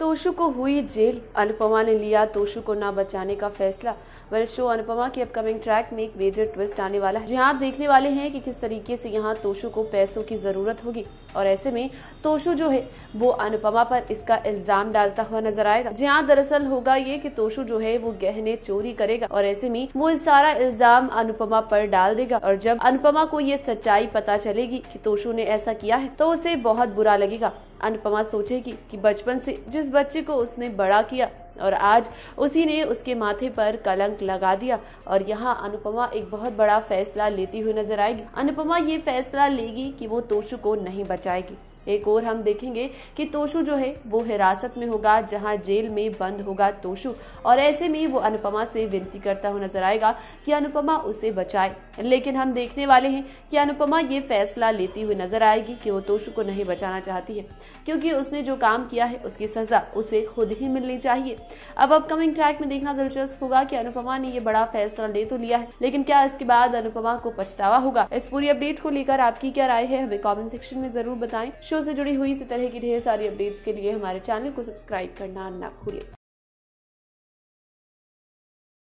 तोशु को हुई जेल अनुपमा ने लिया तोशु को ना बचाने का फैसला वेल शो अनुपमा की अपकमिंग ट्रैक में एक मेजर ट्विस्ट आने वाला है जहां देखने वाले हैं कि किस तरीके से यहां तोशु को पैसों की जरूरत होगी और ऐसे में तोशु जो है वो अनुपमा पर इसका इल्जाम डालता हुआ नजर आएगा जहाँ दरअसल होगा ये की तोशु जो है वो गहने चोरी करेगा और ऐसे में वो सारा इल्जाम अनुपमा पर डाल देगा और जब अनुपमा को ये सच्चाई पता चलेगी की तोशु ने ऐसा किया है तो उसे बहुत बुरा लगेगा अनुपमा सोचेगी कि बचपन से जिस बच्चे को उसने बड़ा किया और आज उसी ने उसके माथे पर कलंक लगा दिया और यहाँ अनुपमा एक बहुत बड़ा फैसला लेती हुई नजर आएगी अनुपमा ये फैसला लेगी कि वो तोशु को नहीं बचाएगी एक और हम देखेंगे कि तोशु जो है वो हिरासत में होगा जहां जेल में बंद होगा तोशु और ऐसे में वो अनुपमा से विनती करता हुआ नजर आएगा कि अनुपमा उसे बचाए लेकिन हम देखने वाले हैं कि अनुपमा ये फैसला लेती हुई नजर आएगी कि वो तोशु को नहीं बचाना चाहती है क्योंकि उसने जो काम किया है उसकी सजा उसे खुद ही मिलनी चाहिए अब अपकमिंग ट्रैक में देखना दिलचस्प होगा कि अनुपमा ने ये बड़ा फैसला ले तो लिया है लेकिन क्या इसके बाद अनुपमा को पछतावा होगा इस पूरी अपडेट को लेकर आपकी क्या राय है हमें कॉमेंट सेक्शन में जरूर बताएं शो से जुड़ी हुई इसी तरह की ढेर सारी अपडेट्स के लिए हमारे चैनल को सब्सक्राइब करना ना भूलें